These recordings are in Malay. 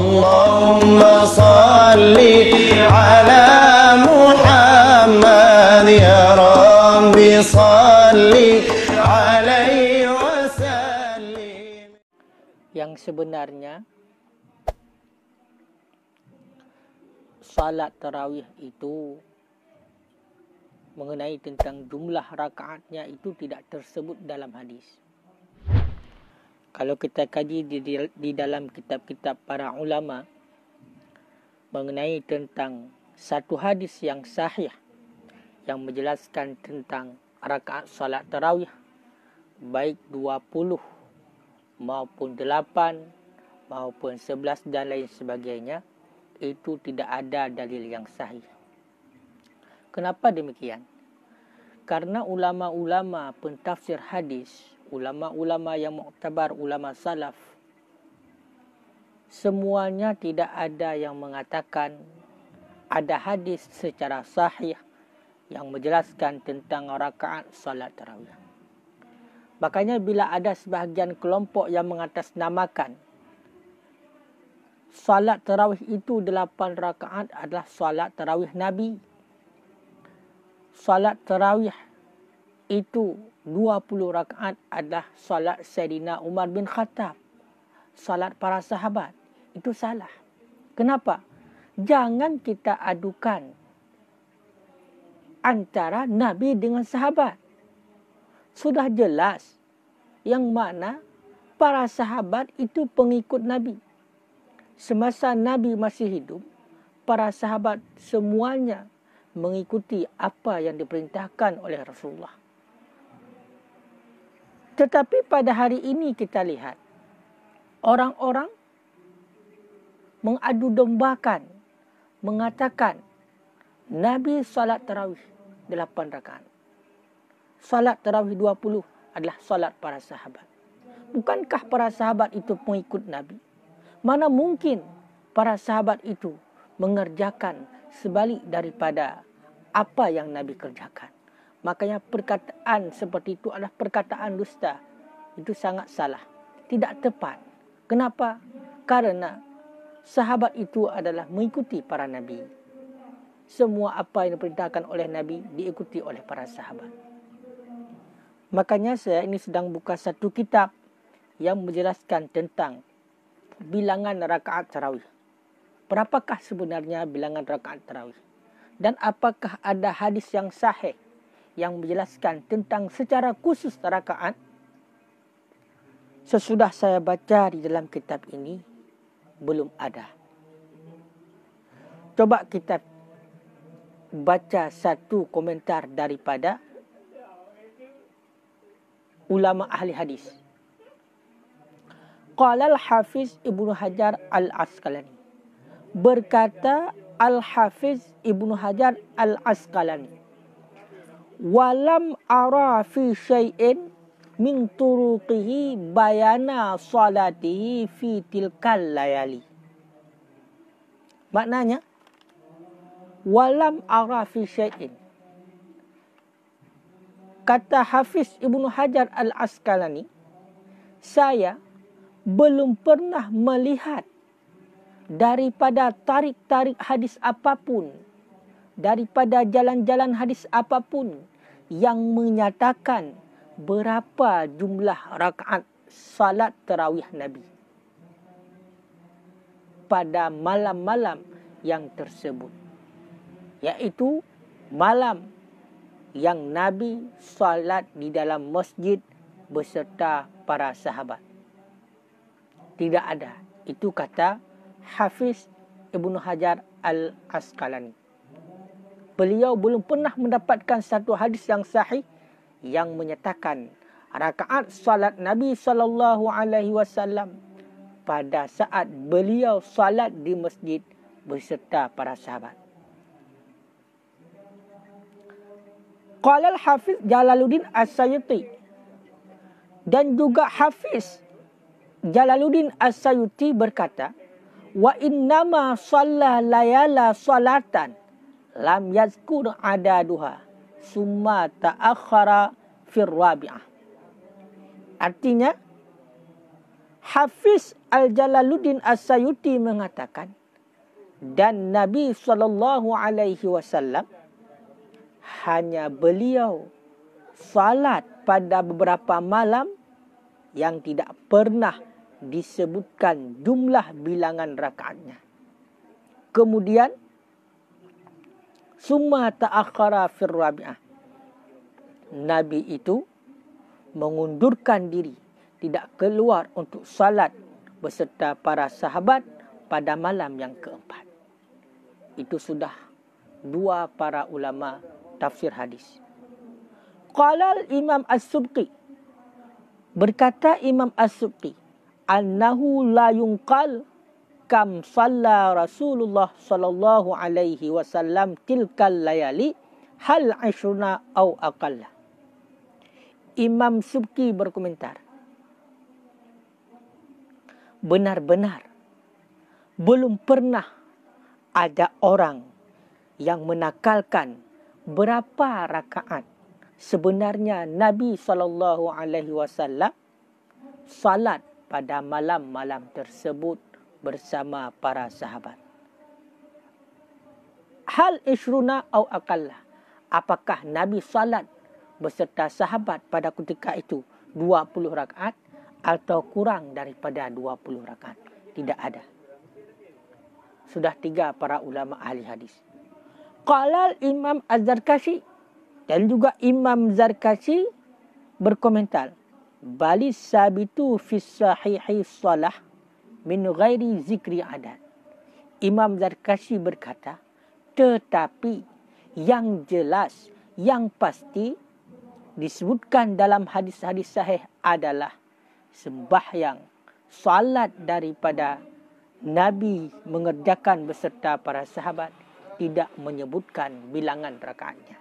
Ya Yang sebenarnya salat tarawih itu mengenai tentang jumlah rakaatnya itu tidak tersebut dalam hadis kalau kita kaji di, di, di dalam kitab-kitab para ulama mengenai tentang satu hadis yang sahih yang menjelaskan tentang rakaat salat tarawih baik 20 maupun 8 maupun 11 dan lain sebagainya itu tidak ada dalil yang sahih. Kenapa demikian? Karena ulama-ulama pentafsir hadis ulama-ulama yang muktabar ulama salaf semuanya tidak ada yang mengatakan ada hadis secara sahih yang menjelaskan tentang rakaat salat tarawih. Makanya bila ada sebahagian kelompok yang mengatasnamakan salat tarawih itu 8 rakaat adalah salat tarawih Nabi. Salat tarawih itu 20 rakaat adalah salat Sayyidina Umar bin Khattab. Salat para sahabat. Itu salah. Kenapa? Jangan kita adukan antara Nabi dengan sahabat. Sudah jelas yang mana para sahabat itu pengikut Nabi. Semasa Nabi masih hidup, para sahabat semuanya mengikuti apa yang diperintahkan oleh Rasulullah. Tetapi pada hari ini kita lihat orang-orang mengadu dombakan mengatakan Nabi salat tarawih 8 rakaat. Salat tarawih 20 adalah salat para sahabat. Bukankah para sahabat itu mengikut Nabi? Mana mungkin para sahabat itu mengerjakan sebalik daripada apa yang Nabi kerjakan? Makanya perkataan seperti itu adalah perkataan dusta. Itu sangat salah. Tidak tepat. Kenapa? Karena sahabat itu adalah mengikuti para nabi. Semua apa yang diperintahkan oleh nabi diikuti oleh para sahabat. Makanya saya ini sedang buka satu kitab yang menjelaskan tentang bilangan rakaat tarawih. Berapakah sebenarnya bilangan rakaat tarawih? Dan apakah ada hadis yang sahih yang menjelaskan tentang secara khusus rakaat sesudah saya baca di dalam kitab ini belum ada. Coba kita baca satu komentar daripada ulama ahli hadis. Qala al-Hafiz Ibnu Hajar al-Asqalani. Berkata al-Hafiz Ibnu Hajar al-Asqalani walam ara fi syai'in min turuqihi bayana salati fi tilkal layali. Maknanya, walam ara fi syai'in. Kata Hafiz Ibnu Hajar Al-Asqalani, saya belum pernah melihat daripada tarik-tarik hadis apapun, daripada jalan-jalan hadis apapun yang menyatakan berapa jumlah rakaat salat terawih Nabi pada malam-malam yang tersebut yaitu malam yang Nabi salat di dalam masjid beserta para sahabat tidak ada itu kata Hafiz Ibnu Hajar Al-Asqalani beliau belum pernah mendapatkan satu hadis yang sahih yang menyatakan rakaat salat Nabi sallallahu alaihi wasallam pada saat beliau salat di masjid berserta para sahabat. Qala al-Hafiz Jalaluddin As-Sayuti dan juga Hafiz Jalaluddin As-Sayuti berkata, "Wa innama shalla layala salatan." lam yazkur ada duha summa ta'akhara fir rabi'ah artinya Hafiz Al-Jalaluddin As-Sayuti mengatakan dan Nabi sallallahu alaihi wasallam hanya beliau salat pada beberapa malam yang tidak pernah disebutkan jumlah bilangan rakaatnya. Kemudian summa ta'akhara fir rabi'ah. Nabi itu mengundurkan diri, tidak keluar untuk salat beserta para sahabat pada malam yang keempat. Itu sudah dua para ulama tafsir hadis. Qalal Imam As-Subqi berkata Imam As-Subqi annahu la yunqal kam salla Rasulullah sallallahu alaihi wasallam tilkal layali hal ashruna au aqalla. Imam Subki berkomentar. Benar-benar belum pernah ada orang yang menakalkan berapa rakaat sebenarnya Nabi sallallahu alaihi wasallam salat pada malam-malam tersebut bersama para sahabat. Hal isruna au akalla. Apakah Nabi salat beserta sahabat pada ketika itu 20 rakaat atau kurang daripada 20 rakaat? Tidak ada. Sudah tiga para ulama ahli hadis. Qalal Imam Az-Zarkashi dan juga Imam Zarkashi berkomentar. Balis sabitu fi sahihi salah min ghairi zikri adat. Imam Zarkashi berkata, tetapi yang jelas, yang pasti disebutkan dalam hadis-hadis sahih adalah sembahyang, salat daripada Nabi mengerjakan beserta para sahabat tidak menyebutkan bilangan rakaatnya.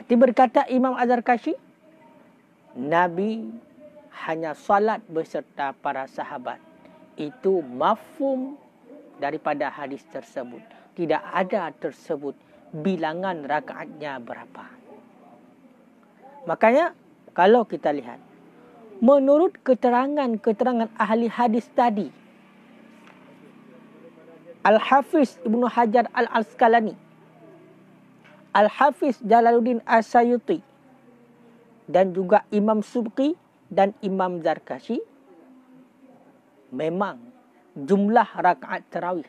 Berarti berkata Imam Azhar Kashi, Nabi hanya salat berserta para sahabat. Itu mafhum daripada hadis tersebut. Tidak ada tersebut bilangan rakaatnya berapa. Makanya kalau kita lihat menurut keterangan-keterangan ahli hadis tadi Al-Hafiz Ibnu Hajar Al-Asqalani Al-Hafiz Jalaluddin Asayuti dan juga Imam Subki dan Imam Zarkashi memang jumlah rakaat tarawih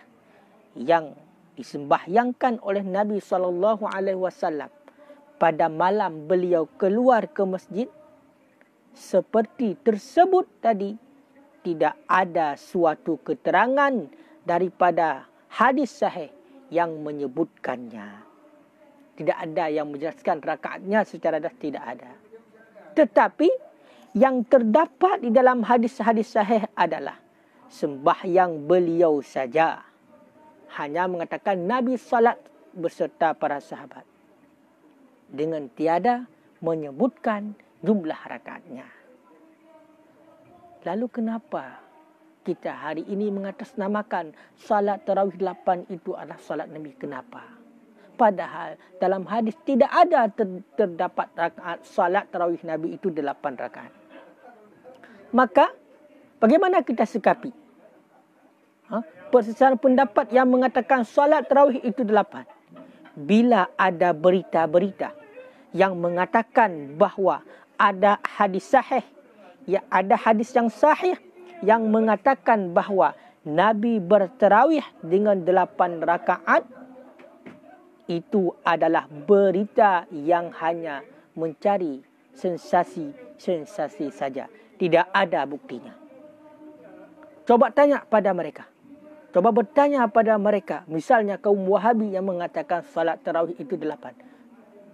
yang disembahyangkan oleh Nabi sallallahu alaihi wasallam pada malam beliau keluar ke masjid seperti tersebut tadi tidak ada suatu keterangan daripada hadis sahih yang menyebutkannya tidak ada yang menjelaskan rakaatnya secara das tidak ada tetapi yang terdapat di dalam hadis-hadis sahih adalah sembahyang beliau saja. Hanya mengatakan Nabi salat beserta para sahabat. Dengan tiada menyebutkan jumlah rakaatnya. Lalu kenapa kita hari ini mengatasnamakan salat tarawih 8 itu adalah salat Nabi? Kenapa? Padahal dalam hadis tidak ada terdapat rakaat salat tarawih Nabi itu 8 rakaat maka bagaimana kita sikapi? Ha? Persesuaian pendapat yang mengatakan solat terawih itu delapan. Bila ada berita-berita yang mengatakan bahawa ada hadis sahih, ya ada hadis yang sahih yang mengatakan bahawa Nabi berterawih dengan delapan rakaat, itu adalah berita yang hanya mencari sensasi-sensasi saja tidak ada buktinya. Coba tanya pada mereka. Coba bertanya pada mereka. Misalnya kaum Wahabi yang mengatakan salat terawih itu delapan.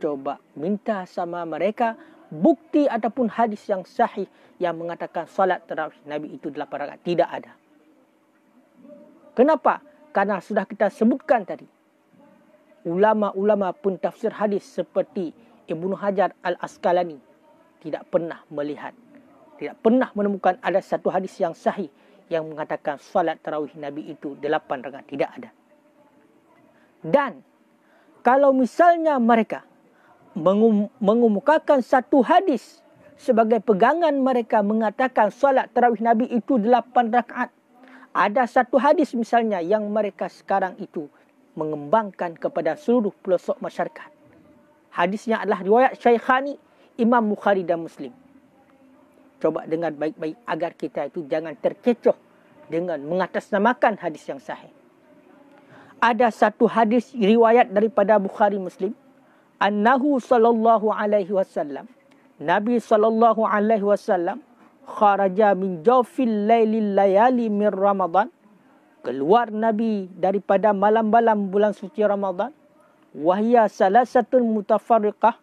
Coba minta sama mereka bukti ataupun hadis yang sahih yang mengatakan salat terawih Nabi itu delapan rakaat. Tidak ada. Kenapa? Karena sudah kita sebutkan tadi. Ulama-ulama pun tafsir hadis seperti Ibnu Hajar Al-Asqalani tidak pernah melihat tidak pernah menemukan ada satu hadis yang sahih yang mengatakan salat tarawih Nabi itu delapan rakaat tidak ada. Dan kalau misalnya mereka mengum- mengumumkakan satu hadis sebagai pegangan mereka mengatakan salat tarawih Nabi itu delapan rakaat. Ada satu hadis misalnya yang mereka sekarang itu mengembangkan kepada seluruh pelosok masyarakat. Hadisnya adalah riwayat Syaikhani, Imam Bukhari dan Muslim. Coba dengar baik-baik agar kita itu jangan terkecoh dengan mengatasnamakan hadis yang sahih. Ada satu hadis riwayat daripada Bukhari Muslim. Annahu sallallahu alaihi wasallam. Nabi sallallahu alaihi wasallam. Kharaja min jawfil laylil layali min Ramadan. Keluar Nabi daripada malam-malam bulan suci Ramadan. Wahia salah satu mutafariqah.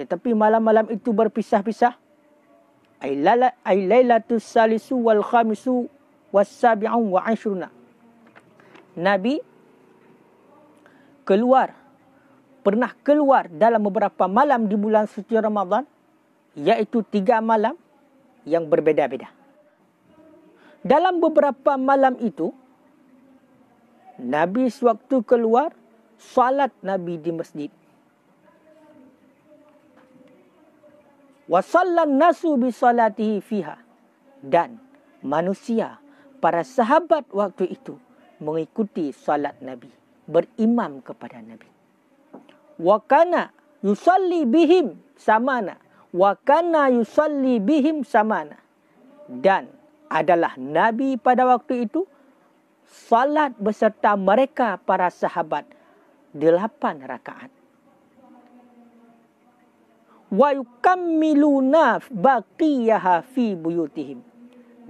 Tetapi malam-malam itu berpisah-pisah ay lailatu salisu wal khamisu wasabi'u wa ashruna nabi keluar pernah keluar dalam beberapa malam di bulan suci Ramadan iaitu tiga malam yang berbeda-beda dalam beberapa malam itu nabi sewaktu keluar salat nabi di masjid wasallan nasu bi salatihi fiha dan manusia para sahabat waktu itu mengikuti salat nabi berimam kepada nabi Wakana yusalli bihim samana Wakana yusalli bihim samana dan adalah nabi pada waktu itu salat beserta mereka para sahabat delapan rakaat wa yukammiluna baqiyaha fi buyutihim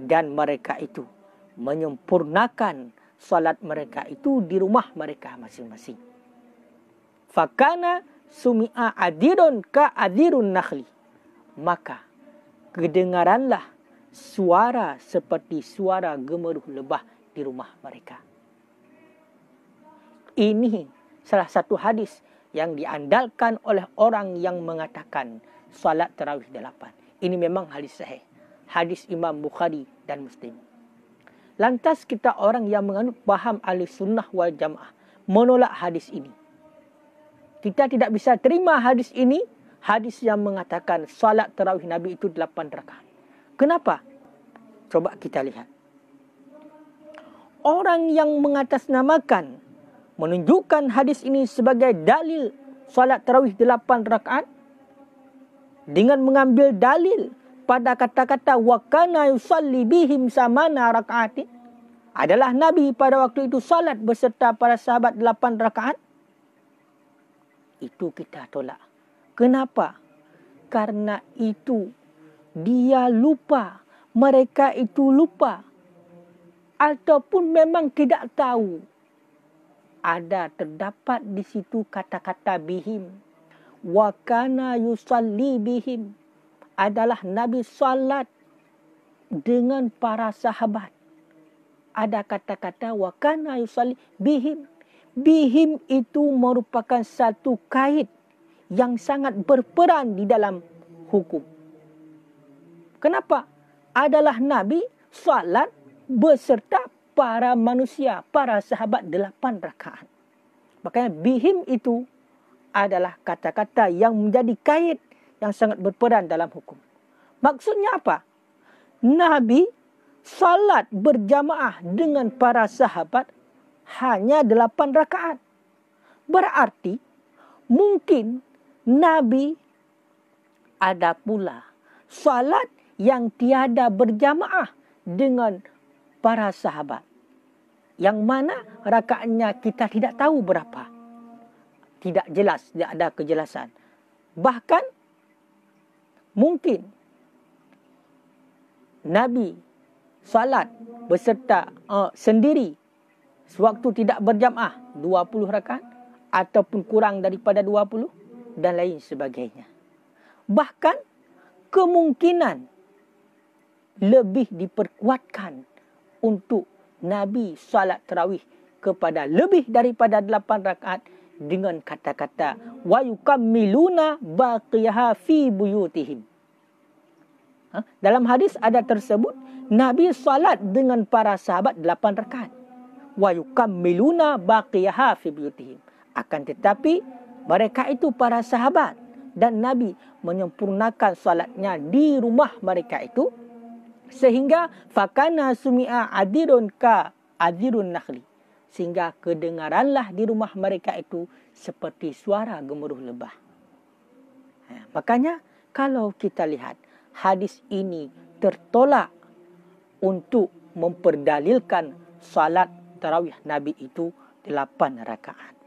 dan mereka itu menyempurnakan salat mereka itu di rumah mereka masing-masing. Fakana sumi'a adirun ka adirun nakhli. Maka kedengaranlah suara seperti suara gemeruh lebah di rumah mereka. Ini salah satu hadis yang diandalkan oleh orang yang mengatakan salat tarawih delapan Ini memang hadis sahih. Hadis Imam Bukhari dan Muslim. Lantas kita orang yang menganut paham ahli sunnah wal jamaah menolak hadis ini. Kita tidak bisa terima hadis ini. Hadis yang mengatakan salat tarawih Nabi itu delapan rakaat. Kenapa? Coba kita lihat. Orang yang mengatasnamakan menunjukkan hadis ini sebagai dalil solat tarawih 8 rakaat dengan mengambil dalil pada kata-kata wa kana yusalli bihim samana rakaati adalah nabi pada waktu itu salat beserta para sahabat 8 rakaat itu kita tolak kenapa karena itu dia lupa mereka itu lupa ataupun memang tidak tahu ada terdapat di situ kata-kata bihim wa kana yusalli bihim adalah nabi salat dengan para sahabat ada kata-kata wa kana yusalli bihim bihim itu merupakan satu kait yang sangat berperan di dalam hukum kenapa adalah nabi salat beserta para manusia, para sahabat delapan rakaat. Maka bihim itu adalah kata-kata yang menjadi kait yang sangat berperan dalam hukum. Maksudnya apa? Nabi salat berjamaah dengan para sahabat hanya delapan rakaat. Berarti mungkin Nabi ada pula salat yang tiada berjamaah dengan para sahabat yang mana rakaatnya kita tidak tahu berapa. Tidak jelas, tidak ada kejelasan. Bahkan mungkin Nabi salat beserta uh, sendiri sewaktu tidak berjamaah 20 rakaat ataupun kurang daripada 20 dan lain sebagainya. Bahkan kemungkinan lebih diperkuatkan untuk Nabi salat terawih kepada lebih daripada 8 rakaat dengan kata-kata wa yukammiluna baqiyaha fi buyutihim. Ha? Dalam hadis ada tersebut Nabi salat dengan para sahabat 8 rakaat. Wa yukammiluna baqiyaha fi buyutihim. Akan tetapi mereka itu para sahabat dan Nabi menyempurnakan salatnya di rumah mereka itu sehingga fakana sumia adirun ka adirun nakhli sehingga kedengaranlah di rumah mereka itu seperti suara gemuruh lebah. Ha, makanya kalau kita lihat hadis ini tertolak untuk memperdalilkan salat tarawih Nabi itu delapan rakaat.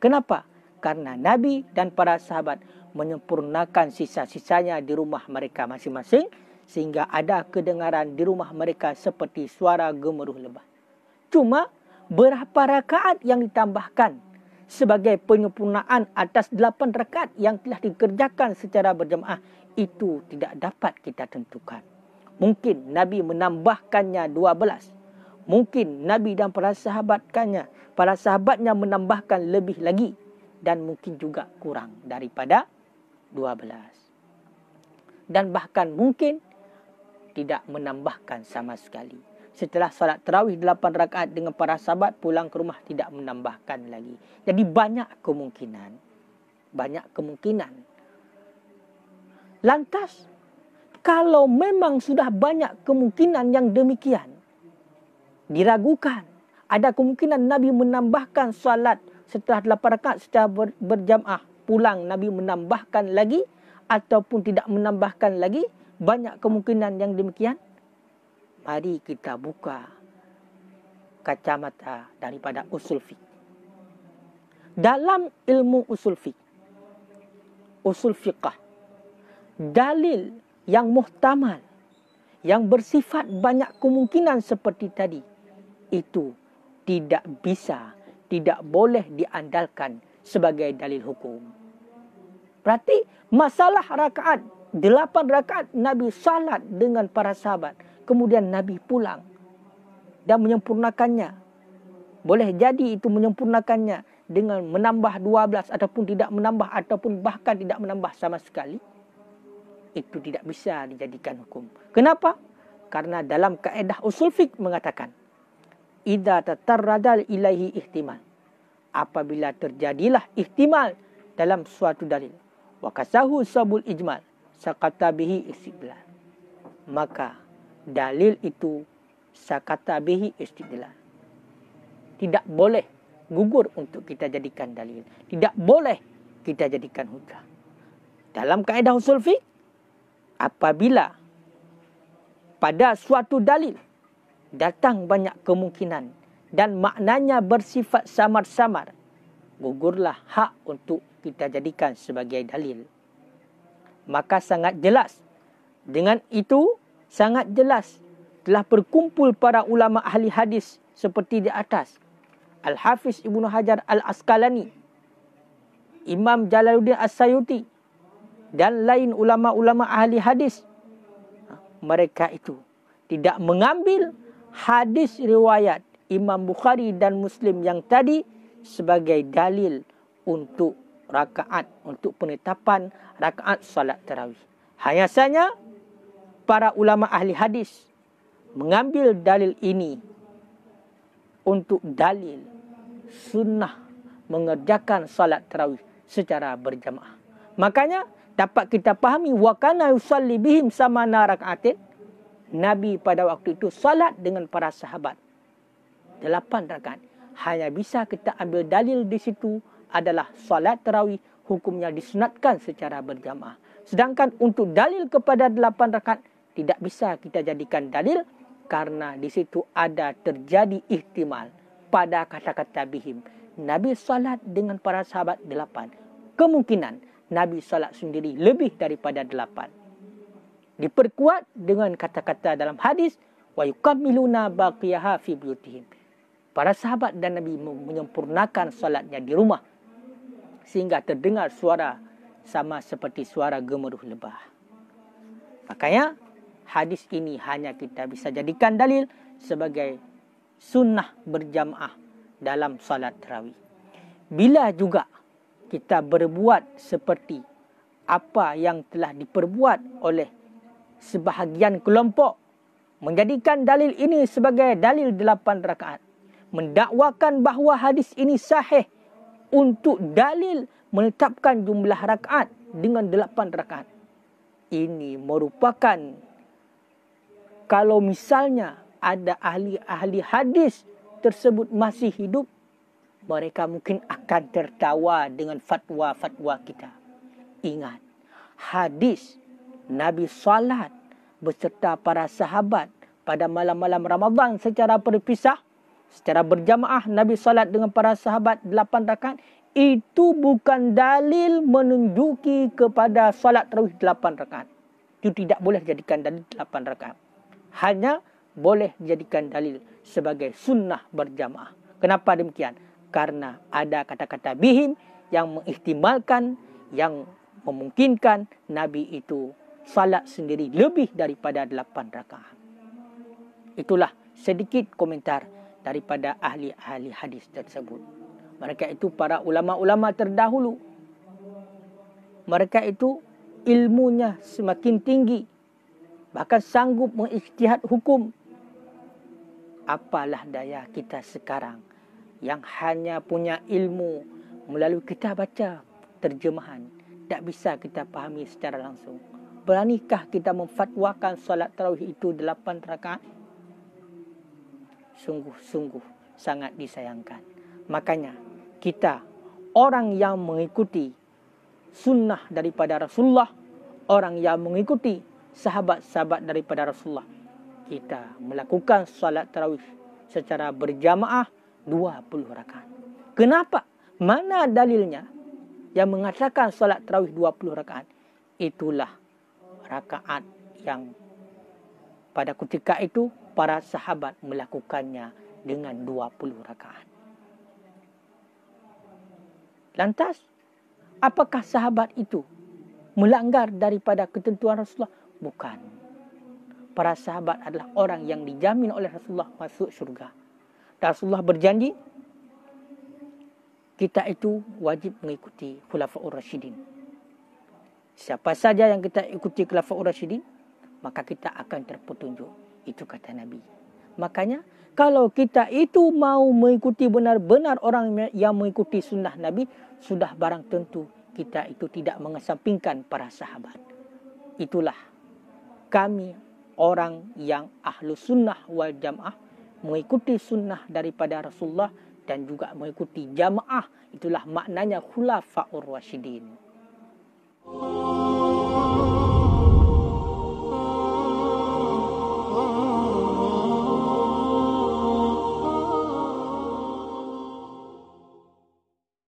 Kenapa? Karena Nabi dan para sahabat menyempurnakan sisa-sisanya di rumah mereka masing-masing sehingga ada kedengaran di rumah mereka seperti suara gemuruh lebah. Cuma berapa rakaat yang ditambahkan sebagai penyempurnaan atas 8 rakaat yang telah dikerjakan secara berjemaah itu tidak dapat kita tentukan. Mungkin Nabi menambahkannya 12. Mungkin Nabi dan para sahabatkannya, para sahabatnya menambahkan lebih lagi dan mungkin juga kurang daripada 12. Dan bahkan mungkin tidak menambahkan sama sekali. Setelah salat terawih 8 rakaat dengan para sahabat pulang ke rumah tidak menambahkan lagi. Jadi banyak kemungkinan. Banyak kemungkinan. Lantas, kalau memang sudah banyak kemungkinan yang demikian, diragukan. Ada kemungkinan Nabi menambahkan salat setelah 8 rakaat setelah berjamaah pulang Nabi menambahkan lagi ataupun tidak menambahkan lagi banyak kemungkinan yang demikian? Mari kita buka kacamata daripada usul fiqh. Dalam ilmu usul fiqh, usul fiqah, dalil yang muhtamal, yang bersifat banyak kemungkinan seperti tadi, itu tidak bisa, tidak boleh diandalkan sebagai dalil hukum. Berarti masalah rakaat delapan rakaat Nabi salat dengan para sahabat. Kemudian Nabi pulang dan menyempurnakannya. Boleh jadi itu menyempurnakannya dengan menambah dua belas ataupun tidak menambah ataupun bahkan tidak menambah sama sekali. Itu tidak bisa dijadikan hukum. Kenapa? Karena dalam kaedah usul fiqh mengatakan. Ida tatarradal ilaihi ihtimal. Apabila terjadilah ihtimal dalam suatu dalil. Wakasahu sabul ijmal sakata bihi istidlal. Maka dalil itu sakata bihi istidlal. Tidak boleh gugur untuk kita jadikan dalil. Tidak boleh kita jadikan hujah. Dalam kaedah usul fiqh, apabila pada suatu dalil datang banyak kemungkinan dan maknanya bersifat samar-samar, gugurlah hak untuk kita jadikan sebagai dalil maka sangat jelas. Dengan itu, sangat jelas telah berkumpul para ulama ahli hadis seperti di atas. Al-Hafiz Ibn Hajar Al-Asqalani, Imam Jalaluddin As-Sayuti dan lain ulama-ulama ahli hadis. Ha, mereka itu tidak mengambil hadis riwayat Imam Bukhari dan Muslim yang tadi sebagai dalil untuk rakaat untuk penetapan rakaat salat tarawih. Hanyasanya para ulama ahli hadis mengambil dalil ini untuk dalil sunnah mengerjakan salat tarawih secara berjamaah. Makanya dapat kita fahami wa kana yusalli bihim sama narakatin Nabi pada waktu itu salat dengan para sahabat. Delapan rakaat. Hanya bisa kita ambil dalil di situ adalah solat terawih hukumnya disunatkan secara berjamaah. Sedangkan untuk dalil kepada delapan rakaat tidak bisa kita jadikan dalil karena di situ ada terjadi ihtimal pada kata-kata bihim. Nabi salat dengan para sahabat delapan. Kemungkinan Nabi salat sendiri lebih daripada delapan. Diperkuat dengan kata-kata dalam hadis. Wa yukamiluna baqiyaha fi buyutihim. Para sahabat dan Nabi menyempurnakan salatnya di rumah sehingga terdengar suara sama seperti suara gemuruh lebah. Makanya hadis ini hanya kita bisa jadikan dalil sebagai sunnah berjamaah dalam salat tarawih. Bila juga kita berbuat seperti apa yang telah diperbuat oleh sebahagian kelompok menjadikan dalil ini sebagai dalil delapan rakaat mendakwakan bahawa hadis ini sahih untuk dalil menetapkan jumlah rakaat dengan delapan rakaat. Ini merupakan kalau misalnya ada ahli-ahli hadis tersebut masih hidup, mereka mungkin akan tertawa dengan fatwa-fatwa kita. Ingat, hadis Nabi salat beserta para sahabat pada malam-malam Ramadan secara berpisah secara berjamaah Nabi salat dengan para sahabat 8 rakaat itu bukan dalil menunjuki kepada salat tarawih 8 rakaat. Itu tidak boleh dijadikan dalil 8 rakaat. Hanya boleh dijadikan dalil sebagai sunnah berjamaah. Kenapa demikian? Karena ada kata-kata bihim yang mengihtimalkan, yang memungkinkan Nabi itu salat sendiri lebih daripada 8 rakaat. Itulah sedikit komentar daripada ahli-ahli hadis tersebut. Mereka itu para ulama-ulama terdahulu. Mereka itu ilmunya semakin tinggi. Bahkan sanggup mengisytihad hukum. Apalah daya kita sekarang yang hanya punya ilmu melalui kita baca terjemahan. Tak bisa kita fahami secara langsung. Beranikah kita memfatwakan solat tarawih itu delapan rakaat? sungguh-sungguh sangat disayangkan. Makanya kita orang yang mengikuti sunnah daripada Rasulullah, orang yang mengikuti sahabat-sahabat daripada Rasulullah. Kita melakukan salat tarawih secara berjamaah 20 rakaat. Kenapa? Mana dalilnya yang mengatakan salat tarawih 20 rakaat? Itulah rakaat yang pada ketika itu para sahabat melakukannya dengan 20 rakaat. Lantas, apakah sahabat itu melanggar daripada ketentuan Rasulullah? Bukan. Para sahabat adalah orang yang dijamin oleh Rasulullah masuk syurga. Dan Rasulullah berjanji, kita itu wajib mengikuti Khulafa'ur Rashidin. Siapa saja yang kita ikuti Khulafa'ur Rashidin, maka kita akan terpetunjuk. Itu kata Nabi. Makanya kalau kita itu mau mengikuti benar-benar orang yang mengikuti sunnah Nabi, sudah barang tentu kita itu tidak mengesampingkan para sahabat. Itulah kami orang yang ahlu sunnah wal jamaah mengikuti sunnah daripada Rasulullah dan juga mengikuti jamaah. Itulah maknanya khulafa'ur rasyidin. Oh.